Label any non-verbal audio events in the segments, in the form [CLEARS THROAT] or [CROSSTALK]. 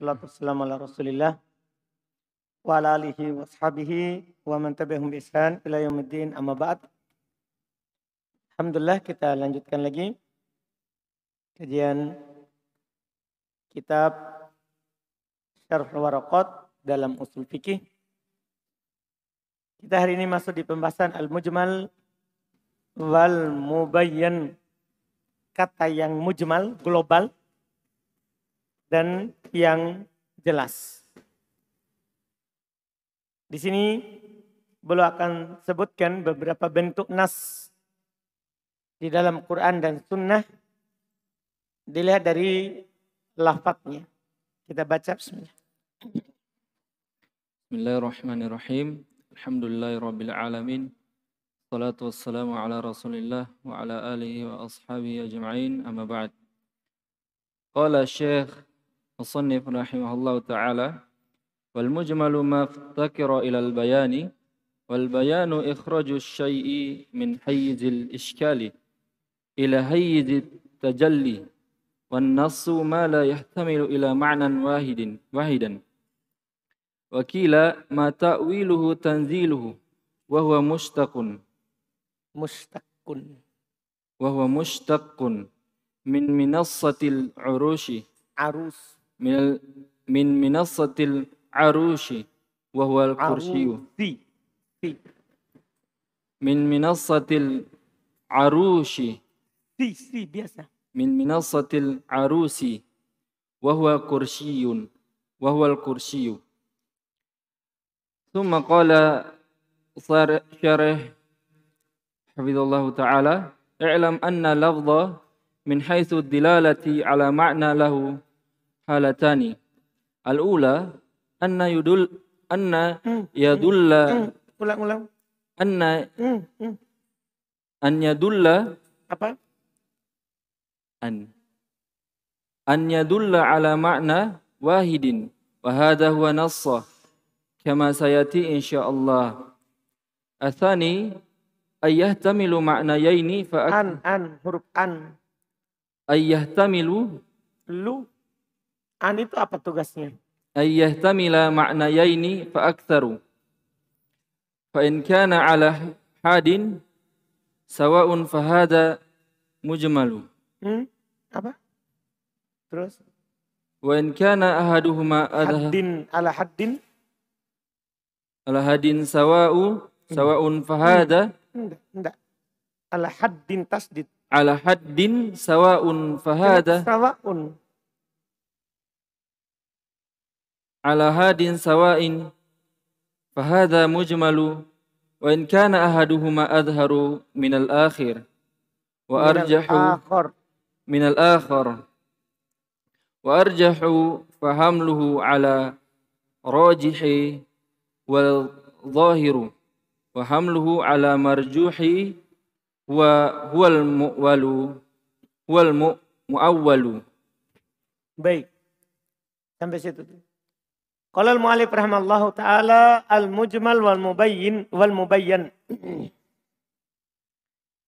Wassalamu ala rasulillah wa ala alihi wa sahbihi wa man tabi'ahum bi ihsan ila yaumiddin amma ba'd. Alhamdulillah kita lanjutkan lagi kajian kitab Syarh Waraqat dalam usul fikih. Kita hari ini masuk di pembahasan al-mujmal wal mubayyan. Kata yang mujmal, global dan yang jelas. Di sini beliau akan sebutkan beberapa bentuk nas di dalam Quran dan Sunnah. Dilihat dari lafadznya. Kita baca bismillah. Bismillahirrahmanirrahim. Alhamdulillahirrabbilalamin. Salatu wassalamu ala rasulillah wa ala alihi wa ashabihi ajma'in amma ba'd. Qala syekh مصنف رحمه الله تعالى والمجمل ما افتكر إلى البيان والبيان إخراج الشيء من حيز الإشكال إلى حيز التجلي والنص ما لا يحتمل إلى معنى واحد واحدا وكيل ما تأويله تنزيله وهو مشتق مشتق وهو مشتق من منصة العروش عروس من من منصة العروش وهو الكرسي من منصة العروش من منصة العروس وهو كرسي وهو الكرسي ثم قال شرح حفظ الله تعالى اعلم أن لفظ من حيث الدلالة على معنى له halatani. Al-ula anna yudul anna hmm. yadulla ulang-ulang hmm. anna hmm, an yadulla apa? An an yadulla ala makna wahidin wa hadha huwa nassah kama sayati insyaallah. Athani ayyahtamilu ma'nayaini fa an an huruf an ayyahtamilu lu An itu apa tugasnya? Ayyahtamila ma'nayaini fa'aktharu. Fa'in kana ala hadin sawa'un fahada mujmalu. Hmm? Apa? Terus? Wa in kana ahaduhuma haddin ala haddin ala haddin sawa'u hmm. sawa'un fahada hmm. enggak enggak ala haddin tasdid ala haddin sawa'un fahada sawa'un على هاد سواء فهذا مجمل وإن كان أحدهما أظهر من الآخر وأرجح من الآخر, من الآخر وأرجح فحمله على راجح والظاهر وحمله على مرجوح وهو المؤول هو المؤول baik sampai situ Qala al-mu'alif rahimallahu taala al-mujmal wal mubayyin wal mubayyan.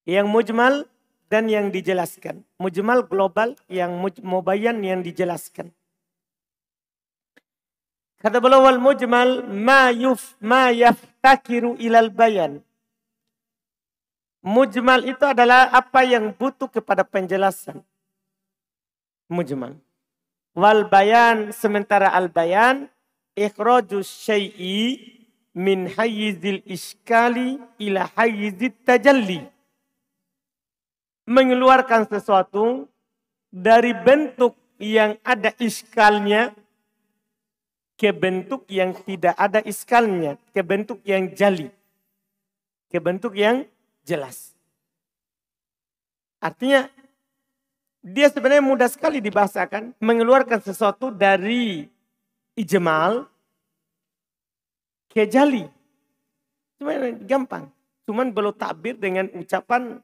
yang mujmal dan yang dijelaskan. Mujmal global, yang muj mubayyan yang dijelaskan. Kata beliau wal mujmal ma yuf ma yaftakiru ilal bayan. Mujmal itu adalah apa yang butuh kepada penjelasan. Mujmal. Wal bayan sementara al bayan ikhraju syai'i min hayyizil iskali ila hayyizit tajalli. Mengeluarkan sesuatu dari bentuk yang ada iskalnya ke bentuk yang tidak ada iskalnya, ke bentuk yang jali, ke bentuk yang jelas. Artinya dia sebenarnya mudah sekali dibahasakan mengeluarkan sesuatu dari ijmal kejali. Cuman gampang. Cuman belum takbir dengan ucapan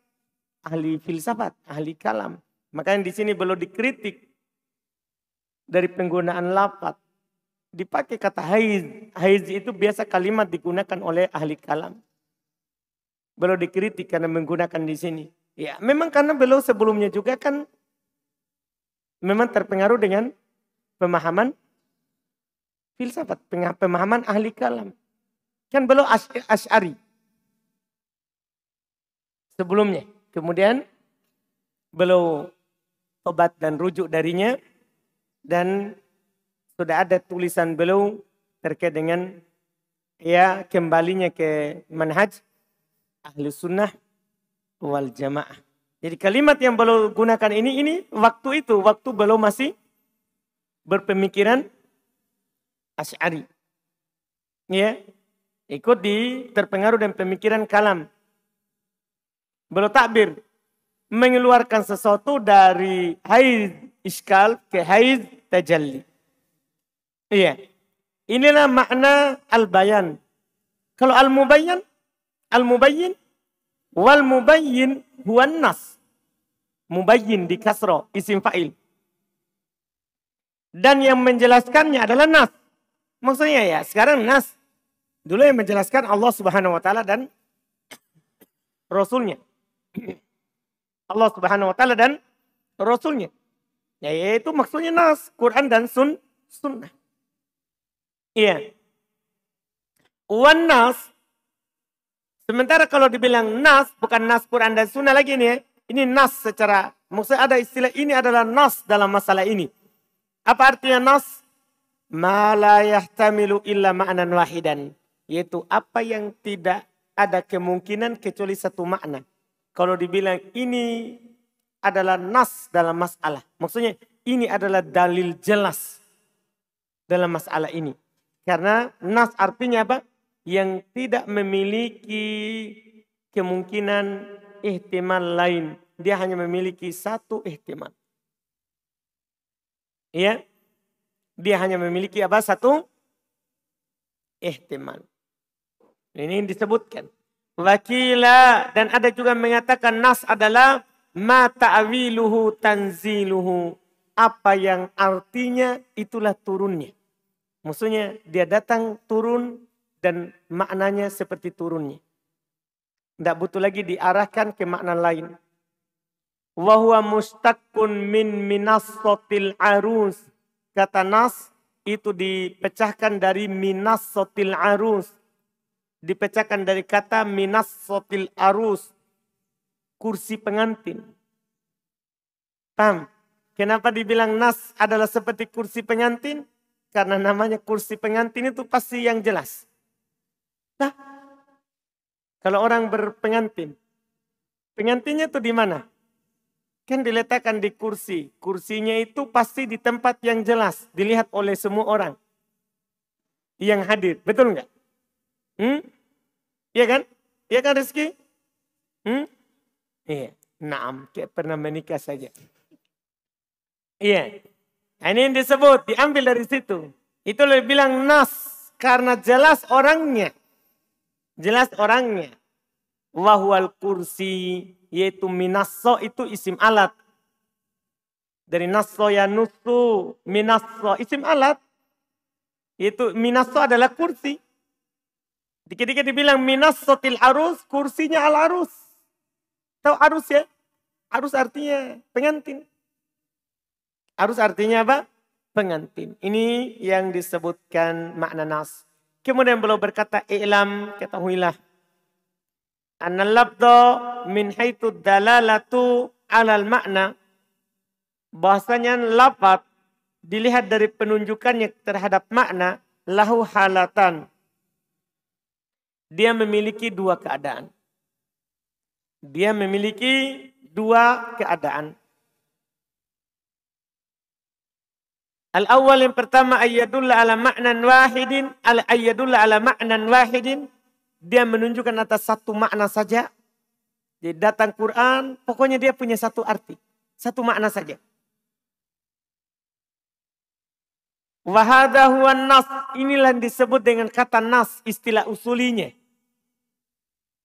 ahli filsafat, ahli kalam. Makanya di sini belum dikritik dari penggunaan lapat. Dipakai kata haiz. Haiz itu biasa kalimat digunakan oleh ahli kalam. Belum dikritik karena menggunakan di sini. Ya, memang karena beliau sebelumnya juga kan memang terpengaruh dengan pemahaman filsafat, pemahaman ahli kalam. Kan belum asyari. Sebelumnya. Kemudian belum obat dan rujuk darinya. Dan sudah ada tulisan belum terkait dengan ya kembalinya ke manhaj ahli sunnah wal jamaah. Jadi kalimat yang belum gunakan ini, ini waktu itu, waktu belum masih berpemikiran Asy'ari. Ya. Ikut di terpengaruh dan pemikiran kalam. Belum takbir. Mengeluarkan sesuatu dari haid iskal ke haid tajalli. Iya. Inilah makna al-bayan. Kalau al-mubayyan, al-mubayyin, wal-mubayyin huwan nas. Mubayyin di kasro, isim fa'il. Dan yang menjelaskannya adalah nas. Maksudnya ya, sekarang nas dulu yang menjelaskan Allah Subhanahu wa taala dan rasulnya. Allah Subhanahu wa taala dan rasulnya. Ya, itu maksudnya nas, Quran dan sun, sunnah. Iya. Wan nas sementara kalau dibilang nas bukan nas Quran dan sunnah lagi nih. Ya. Ini nas secara maksudnya ada istilah ini adalah nas dalam masalah ini. Apa artinya nas? ma la yahtamilu illa ma'nan wahidan. Yaitu apa yang tidak ada kemungkinan kecuali satu makna. Kalau dibilang ini adalah nas dalam masalah. Maksudnya ini adalah dalil jelas dalam masalah ini. Karena nas artinya apa? Yang tidak memiliki kemungkinan ihtimal lain. Dia hanya memiliki satu ihtimal. Ya, dia hanya memiliki apa? Satu ihtimal. Ini disebutkan. Wakila dan ada juga mengatakan nas adalah mata ta'wiluhu tanziluhu. Apa yang artinya itulah turunnya. Maksudnya dia datang turun dan maknanya seperti turunnya. Tidak butuh lagi diarahkan ke makna lain. Wahuwa mustakun min minasotil arus. Kata nas itu dipecahkan dari minas sotil arus. Dipecahkan dari kata minas sotil arus. Kursi pengantin. Paham? Kenapa dibilang nas adalah seperti kursi pengantin? Karena namanya kursi pengantin itu pasti yang jelas. Nah, kalau orang berpengantin, pengantinnya itu di mana? Kan diletakkan di kursi. Kursinya itu pasti di tempat yang jelas. Dilihat oleh semua orang. Yang hadir. Betul nggak? Hmm? Iya kan? Iya kan Rizky? Hmm? Iya. Naam. Kayak pernah menikah saja. Iya. Nah, ini yang disebut. Diambil dari situ. Itu lebih bilang nas. Karena jelas orangnya. Jelas orangnya wahwal kursi yaitu minasso itu isim alat. Dari nasso ya nusu minasso isim alat. Yaitu minasso adalah kursi. Dikit-dikit dibilang minasso til arus kursinya al arus. Tahu arus ya? Arus artinya pengantin. Arus artinya apa? Pengantin. Ini yang disebutkan makna nas. Kemudian beliau berkata, Ilam ketahuilah anal labdo min haitu dalalatu alal makna. Bahasanya lapat dilihat dari penunjukannya terhadap makna lahu halatan. Dia memiliki dua keadaan. Dia memiliki dua keadaan. al awal yang pertama ayatul ala maknan wahidin al ayatul ala maknan wahidin dia menunjukkan atas satu makna saja. Dia datang Quran, pokoknya dia punya satu arti, satu makna saja. Wahadahuan nas, inilah yang disebut dengan kata nas, istilah usulinya.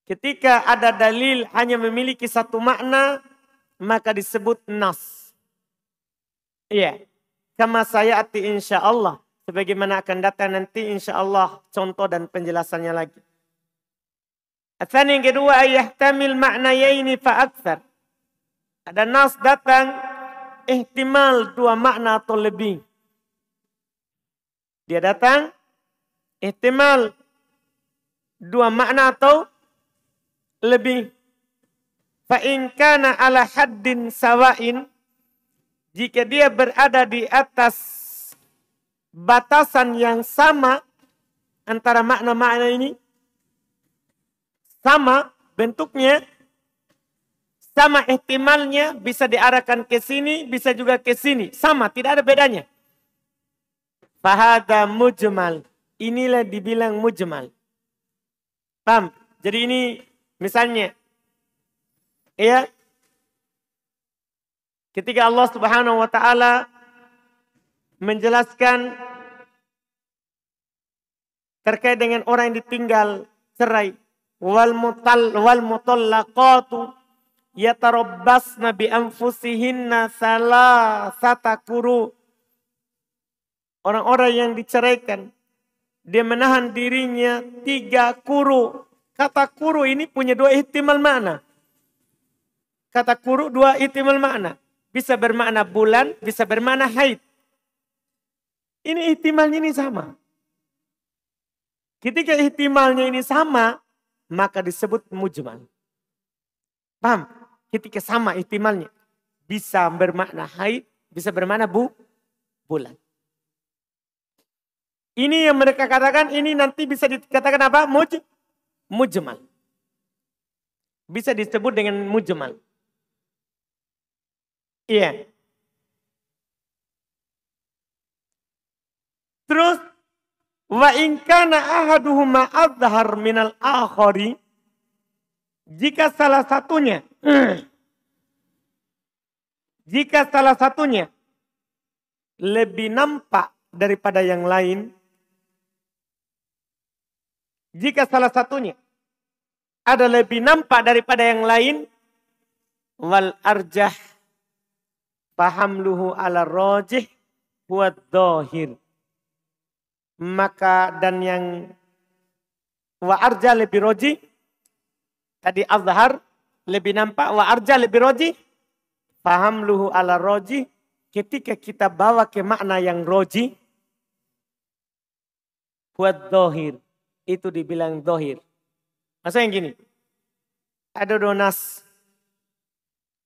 Ketika ada dalil hanya memiliki satu makna, maka disebut nas. Iya. Kama saya ati insya Allah. Sebagaimana akan datang nanti insya Allah contoh dan penjelasannya lagi. Asan yang kedua ayah tamil maknayaini fa'akthar. Ada nas datang ihtimal dua makna atau lebih. Dia datang ihtimal dua makna atau lebih. Fa'in kana ala haddin sawain. Jika dia berada di atas batasan yang sama antara makna-makna ini sama bentuknya, sama ihtimalnya bisa diarahkan ke sini, bisa juga ke sini. Sama, tidak ada bedanya. Fahada mujmal. Inilah dibilang mujmal. Paham? Jadi ini misalnya. Ya. Ketika Allah subhanahu wa ta'ala menjelaskan terkait dengan orang yang ditinggal cerai wal mutal wal mutallaqatu yatarabbasna bi anfusihinna salasata quru orang-orang yang diceraikan dia menahan dirinya tiga kuru kata kuru ini punya dua ihtimal makna kata kuru dua ihtimal makna bisa bermakna bulan bisa bermakna haid ini ihtimalnya ini sama ketika ihtimalnya ini sama maka disebut mujmal. Paham? Ketika sama ihtimalnya. Bisa bermakna haid, bisa bermakna bu, bulan. Ini yang mereka katakan, ini nanti bisa dikatakan apa? Muj, mujmal. Bisa disebut dengan mujmal. Iya. Terus Wa inkana ahaduhuma azhar minal akhari. Jika salah satunya. [CLEARS THROAT] Jika salah satunya lebih nampak daripada yang lain. Jika salah satunya ada lebih nampak daripada yang lain. Wal arjah fahamluhu ala rojih huwa dohir maka dan yang wa arja lebih roji tadi azhar lebih nampak wa arja lebih roji paham luhu ala roji ketika kita bawa ke makna yang roji buat dohir itu dibilang dohir maksudnya yang gini ada donas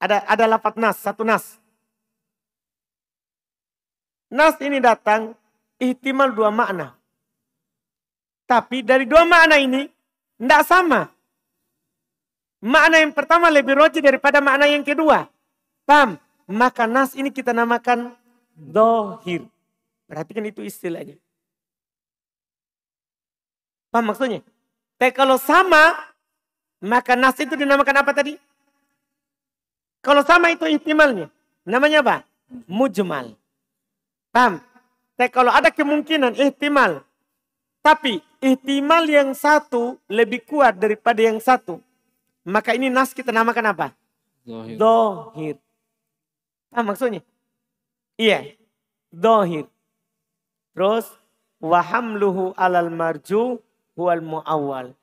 ada ada lapat nas satu nas nas ini datang ihtimal dua makna. Tapi dari dua makna ini tidak sama. Makna yang pertama lebih roji daripada makna yang kedua. Paham? Maka nas ini kita namakan dohir. Perhatikan itu istilahnya. Paham maksudnya? Tapi kalau sama, maka nas itu dinamakan apa tadi? Kalau sama itu ihtimalnya. Namanya apa? Mujmal. Paham? Tapi nah, kalau ada kemungkinan, ihtimal. Tapi ihtimal yang satu lebih kuat daripada yang satu. Maka ini nas kita namakan apa? Dohir. Dohir. Ah, maksudnya? Iya. Dohir. Terus, wahamluhu alal marju huwal mu'awwal.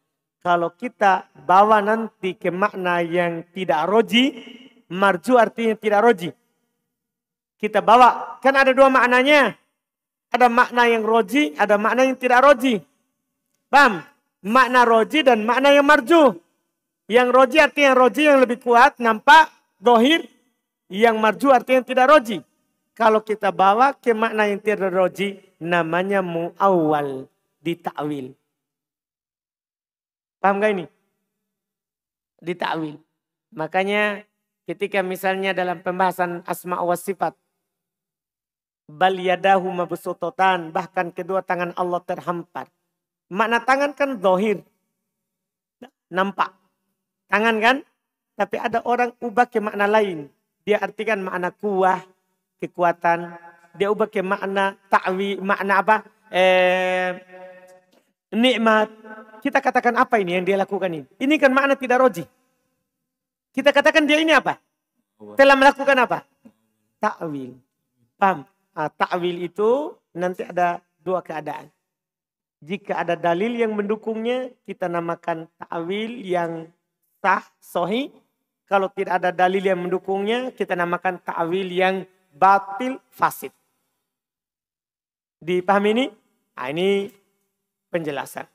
Kalau kita bawa nanti ke makna yang tidak roji, marju artinya tidak roji. Kita bawa, kan ada dua maknanya. Ada makna yang roji, ada makna yang tidak roji. Bam, Makna roji dan makna yang marju. Yang roji artinya yang roji yang lebih kuat, nampak, dohir. Yang marju artinya yang tidak roji. Kalau kita bawa ke makna yang tidak roji, namanya mu'awwal, ditakwil. Paham gak ini? Di Ditakwil. Makanya ketika misalnya dalam pembahasan asma wa sifat, Bal yadahu mabsutotan. Bahkan kedua tangan Allah terhampar. Makna tangan kan zohir, Nampak. Tangan kan? Tapi ada orang ubah ke makna lain. Dia artikan makna kuah, kekuatan. Dia ubah ke makna ta'wi, makna apa? Eh, nikmat. Kita katakan apa ini yang dia lakukan ini? Ini kan makna tidak roji. Kita katakan dia ini apa? Telah melakukan apa? Ta'wil. Paham? uh, ah, takwil itu nanti ada dua keadaan. Jika ada dalil yang mendukungnya, kita namakan takwil yang sah, sohi. Kalau tidak ada dalil yang mendukungnya, kita namakan takwil yang batil, fasid. Dipahami ini? Nah, ini penjelasan.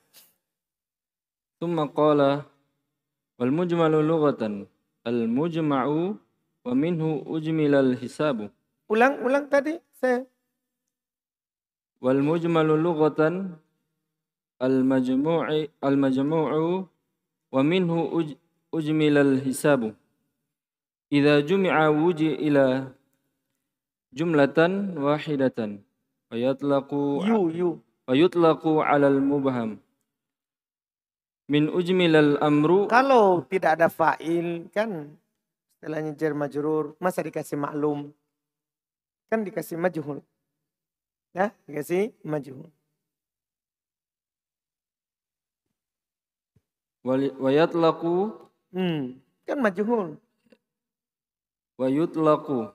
Tumma qala wal mujmalu lughatan al mujma'u wa minhu ujmilal hisabu. Ulang ulang tadi saya wal mujmalu lughatan al majmu'i al majmu'u wa minhu uj, ujmil al hisabu idza jumi'a wuji ila jumlatan wahidatan wa yutlaqu yu yu wa yutlaqu 'ala al mubham min al amru kalau tidak ada fa'il kan istilahnya jar majrur masa dikasih maklum Kan dikasih majhul. Ya, dikasih majhul. Wayat laku. Hmm, kan majhul. Wayut laku.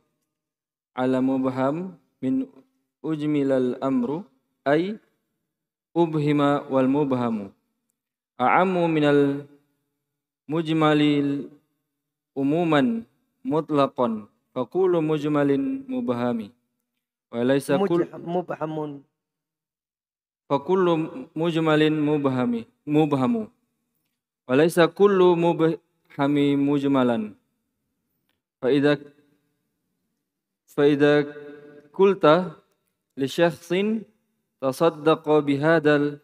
Ala mubham min ujmilal amru ay ubhima wal mubhamu. a'ammu minal mujmalil umuman mutlaqan Fakulu mujimalin mujmalin mubahami. Wa kul Mubahamun. Fakulu mujimalin mujmalin mubahami Mubahamu. Wa laysa kullu mubahami mujmalan. Fa kulta, fa idza qulta li syakhsin tasaddaqa bihadzal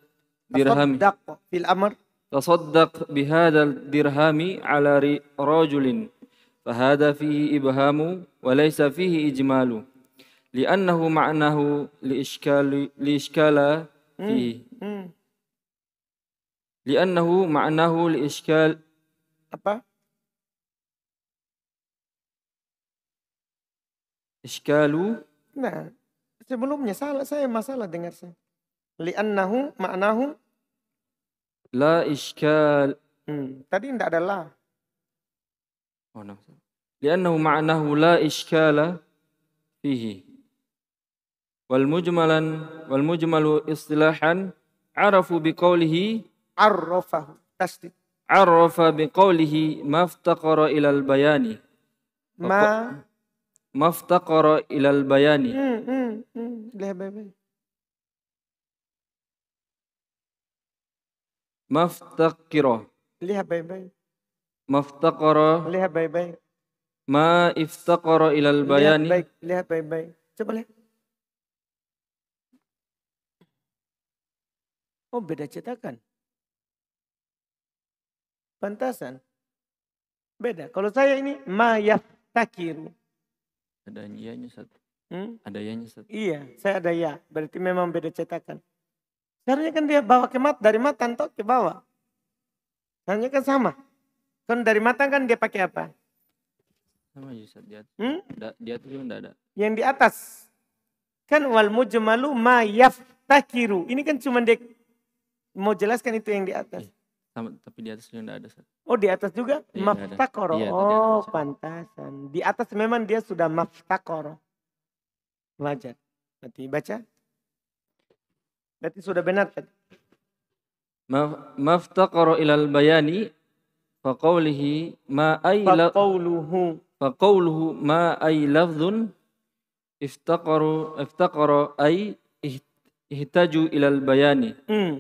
dirhami. Tasaddaq fil amr. Tasaddaq bihadzal dirhami ala rajulin. فهذا فيه إبهام وليس فيه إجمال لأنه معناه لإشكال, لإشكال فيه لأنه معناه لإشكال apa? Iskalu. Nah, sebelumnya salah saya masalah dengar saya. annahu ma'nahu la iskal. Hmm, tadi tidak ada la. نعم، لأنه معناه لا إشكال فيه والمجملا والمجمل اصطلاحا عرفوا بقوله عرفه عرف بقوله ما افتقر إلى البيان ما ما افتقر إلى البيان ما افتقر بيبي Maftaqara. Lihat baik-baik. Ma iftaqara ilal bayani. Lihat baik, lihat baik-baik. Coba lihat. Oh beda cetakan. Pantasan. Beda. Kalau saya ini ma yaftakiru. Ada ianya satu. Hmm? Ada ianya satu. Iya, saya ada ya. Berarti memang beda cetakan. Caranya kan dia bawa ke mat dari matan tok ke bawah. Caranya kan sama kan dari matang kan dia pakai apa? Sama Yusuf, di Hmm? Da, di atas ada. Yang di atas. Kan wal mujmalu ma yaftakiru. Ini kan cuma dia mau jelaskan itu yang di atas. Eh, sama, tapi di atas juga ada. Sat. Oh di atas juga? Iya, maftakoro. Ya, oh pantasan. Di atas memang dia sudah maftakoro. Wajar. Nanti baca. Berarti sudah benar tadi. maftaqara ilal bayani فقوله ma أي فقوله فقوله ma أي لفظ افتقر افتقر أي ihtaju إلى البيان hmm,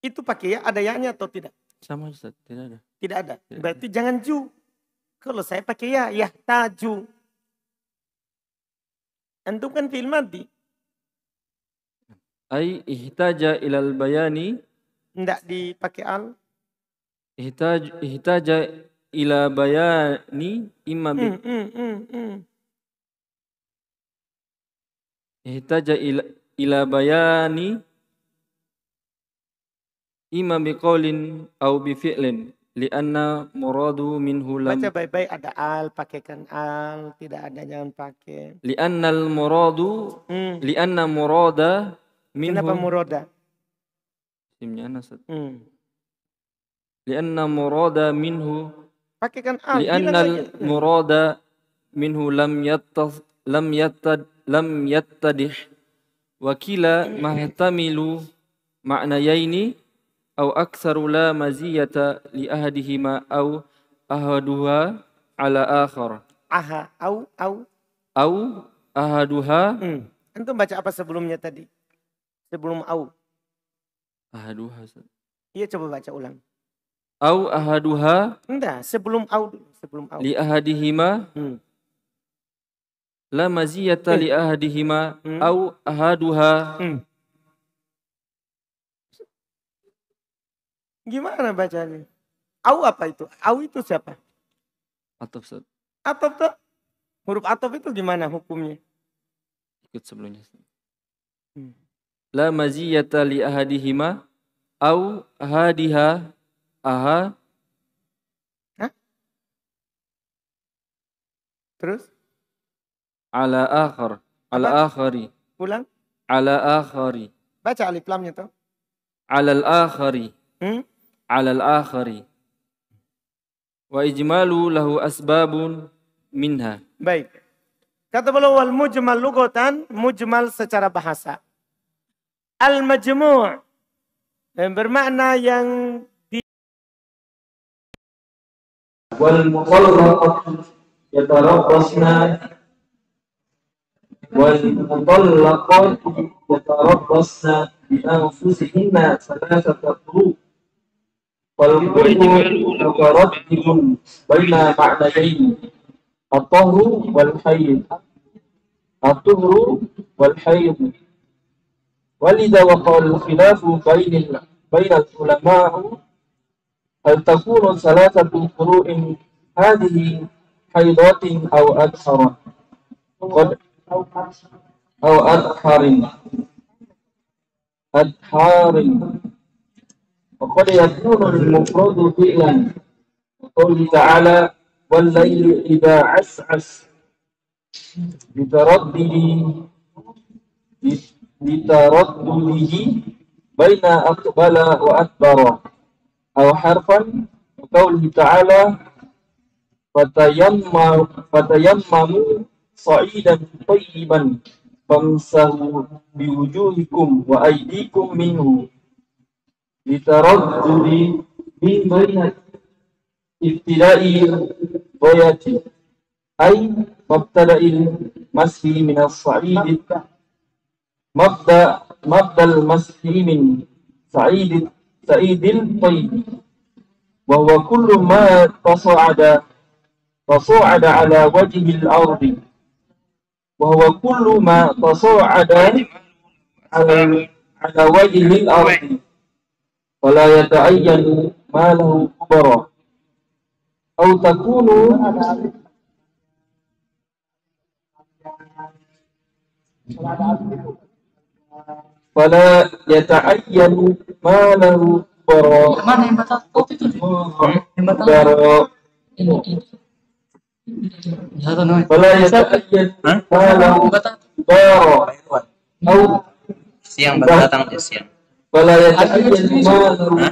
itu pakai ya ada yangnya atau tidak? Sama Ustaz, tidak ada. Tidak ada. Tidak Berarti ada. jangan ju. Kalau saya pakai ya, ya Antum kan fil di. Ai ihtaja ilal bayani. Tidak dipakai al ihtaj ihtaja ila bayani imma bi mm, mm, mm, mm. ihtaja ila, ila bayani imma bi qawlin aw bi fi'lin lianna muradu minhu lam baca baik-baik ada al pakaikan al tidak ada jangan pakai lianna al muradu mm. lianna murada minhu kenapa murada simnya nasat mm lianna murada minhu Pakai kan a lianna murada minhu lam yattaz lam yattad lam yattadih wa kila mahtamilu ma'nayaini au aktsaru la maziyata li ahadihima au ahaduha ala akhar aha au au au ahaduha hmm. antum baca apa sebelumnya tadi sebelum au ahaduha iya coba baca ulang Au ahaduha. Enggak, sebelum au sebelum au. Li ahadihima. Hmm. La maziyata hmm. li eh. ahadihima hmm. au ahaduha. Hmm. Gimana bacanya? Au apa itu? Au itu siapa? Atof. Sir. Atof tuh huruf atof itu gimana hukumnya? Ikut sebelumnya. Hmm. La maziyata li ahadihima au ahadiha Aha. Hah? Terus? Ala akhar. Ala akhari. Pulang? Ala akhari. Baca alif lamnya tuh. Ala akhari. Hmm? Ala akhari. Wa ijmalu lahu asbabun minha. Baik. Kata beliau wal mujmal lugatan, mujmal secara bahasa. Al majmu' bermakna yang والمطلقة يتربصن والمطلقات يتربصن بأنفسهن ثلاثة قروء والقروء متردد بين معنيين الطهر والحيض الطهر والحيض ولذا وقال الخلاف بين بين العلماء هل تكون ثلاثة قروء هذه حيضات أو أكثر أو أكثر أكثر وقد يكون المفروض فعلا وقوله تعالى والليل إذا عسعس لتردده لتردده بين أقبل وأدبر atau harfan qawluhu ta'ala fatayammamu fatayammamu sa'idan tayyiban bangsahu biwujuhikum wa aydikum minhu litaradudi min bainat ibtidai bayati ay mabtada'il mashi min as-sa'id mabda mashi min sa'id sa'idin tayyib wa huwa kullu ma tasa'ada tasa'ada ala wajhil ardi wa huwa kullu ma tasa'ada ala ala wajhil ardi wala yata'ayyan ma lahu kubara aw takunu ala Fala yata'ayyanu ma lahu baro. Mana yang batal kopi oh, itu? Oh, yang batal. Baro. Ini ini. Fala yata'ayyanu ma lahu baro. Au siang baru datang ya siang. Fala yata'ayyanu ma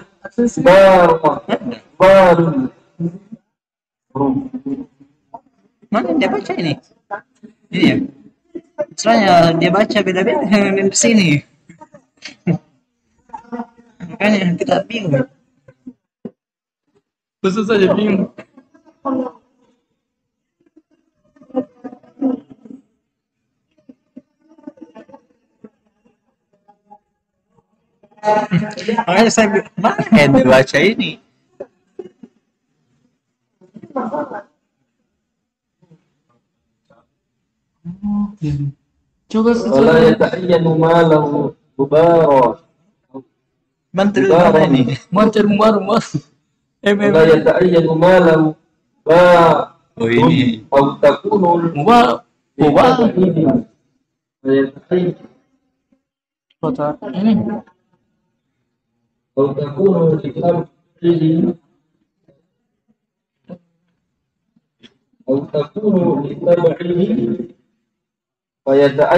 lahu baro. Baro. Mana dia baca ini? Ini ya. Soalnya dia baca beda-beda di sini. Makanya kita bingung. Khusus saja bingung. Makanya saya bilang mana yang dibaca ini? Coba sejauh secara... Bubaro. Menteri Menteri Umar Umar. Enggak ya tak malam. Ba. Oh, ini. Kau tak kunul. Ba. ini. Kau oh, tak kunul di dalam ini. Kau tak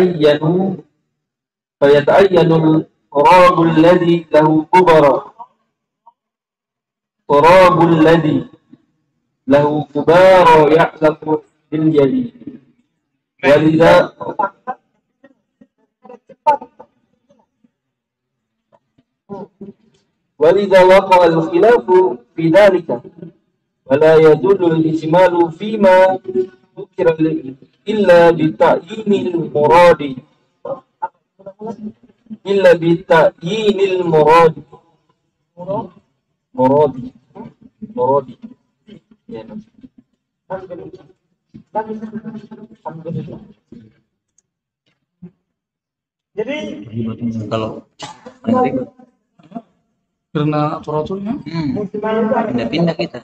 فيتعين التراب الذي له كبر التراب الذي له كبار يحلق باليمين ولذا ولذا وقع الخلاف في ذلك ولا يدل الإجمال فيما ذكر إلا بتعيين المراد illa bita'inil muradi muradi muradi ya jadi kalau nanti karena aparaturnya pindah-pindah hmm. kita.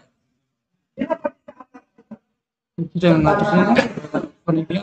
Itu yang ngaturnya penipian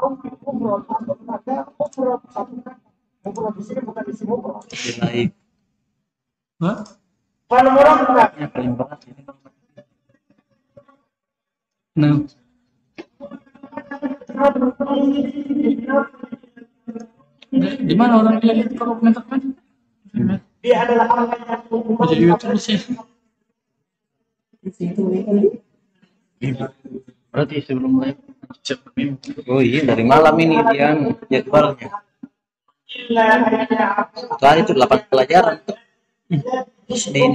di sini bukan di kalau orang di mana orang dia kalau komentar kan dia adalah orang yang jadi youtuber sih di situ ini Berarti sebelum live Oh iya dari malam ini dia jadwalnya. Iya, iya, iya. Setelah itu delapan pelajaran tuh. Ini Senin.